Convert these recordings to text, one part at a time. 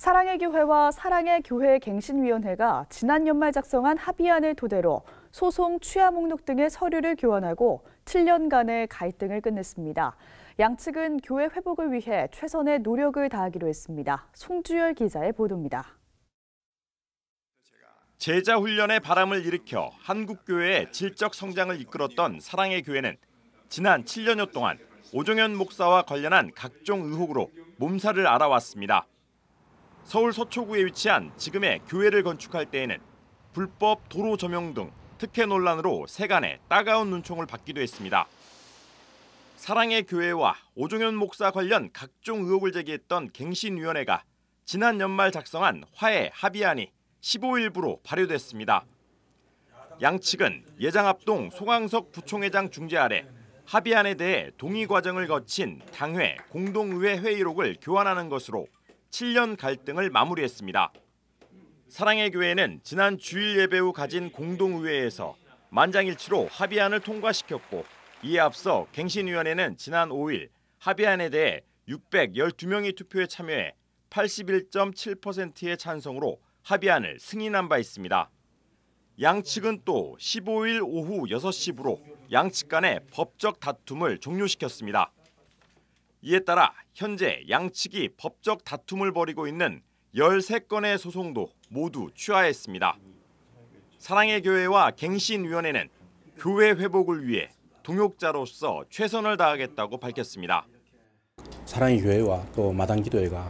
사랑의 교회와 사랑의 교회 갱신위원회가 지난 연말 작성한 합의안을 토대로 소송 취하 목록 등의 서류를 교환하고 7년간의 갈등을 끝냈습니다. 양측은 교회 회복을 위해 최선의 노력을 다하기로 했습니다. 송주열 기자의 보도입니다. 제자 훈련의 바람을 일으켜 한국 교회의 질적 성장을 이끌었던 사랑의 교회는 지난 7년여 동안 오종현 목사와 관련한 각종 의혹으로 몸살을 알아왔습니다. 서울 서초구에 위치한 지금의 교회를 건축할 때에는 불법 도로 점용 등 특혜 논란으로 세간의 따가운 눈총을 받기도 했습니다. 사랑의 교회와 오종현 목사 관련 각종 의혹을 제기했던 갱신위원회가 지난 연말 작성한 화해 합의안이 15일부로 발효됐습니다. 양측은 예장합동 송항석 부총회장 중재 아래 합의안에 대해 동의 과정을 거친 당회 공동의회 회의록을 교환하는 것으로 7년 갈등을 마무리했습니다. 사랑의 교회는 지난 주일 예배 후 가진 공동의회에서 만장일치로 합의안을 통과시켰고 이에 앞서 갱신위원회는 지난 5일 합의안에 대해 612명이 투표에 참여해 81.7%의 찬성으로 합의안을 승인한 바 있습니다. 양측은 또 15일 오후 6시 부로 양측 간의 법적 다툼을 종료시켰습니다. 이에 따라 현재 양측이 법적 다툼을 벌이고 있는 13건의 소송도 모두 취하했습니다. 사랑의 교회와 갱신위원회는 교회 회복을 위해 동역자로서 최선을 다하겠다고 밝혔습니다. 사랑의 교회와 또 마당기도회가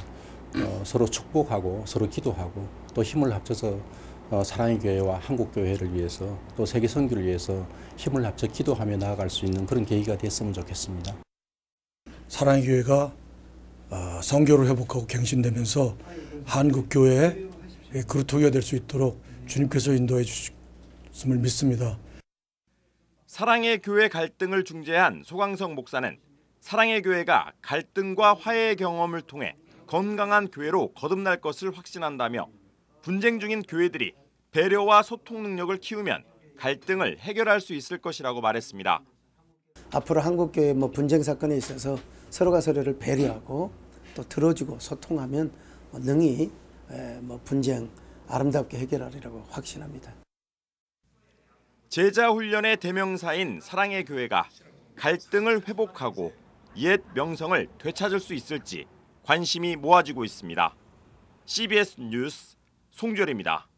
어, 서로 축복하고 서로 기도하고 또 힘을 합쳐서 어, 사랑의 교회와 한국 교회를 위해서 또 세계 선교를 위해서 힘을 합쳐 기도하며 나아갈 수 있는 그런 계기가 됐으면 좋겠습니다. 사랑의 교회가 성교를 아, 회복하고 갱신되면서 한국 교회의 그루토기가될 수 있도록 주님께서 인도해 주셨음을 믿습니다. 사랑의 교회 갈등을 중재한 소광성 목사는 사랑의 교회가 갈등과 화해의 경험을 통해 건강한 교회로 거듭날 것을 확신한다며 분쟁 중인 교회들이 배려와 소통 능력을 키우면 갈등을 해결할 수 있을 것이라고 말했습니다. 앞으로 한국 교회 뭐 분쟁 사건에 있어서 서로가 서로를 배려하고 또 들어주고 소통하면 뭐 능히 뭐 분쟁 아름답게 해결하리라고 확신합니다. 제자 훈련의 대명사인 사랑의 교회가 갈등을 회복하고 옛 명성을 되찾을 수 있을지 관심이 모아지고 있습니다. CBS 뉴스 송결입니다.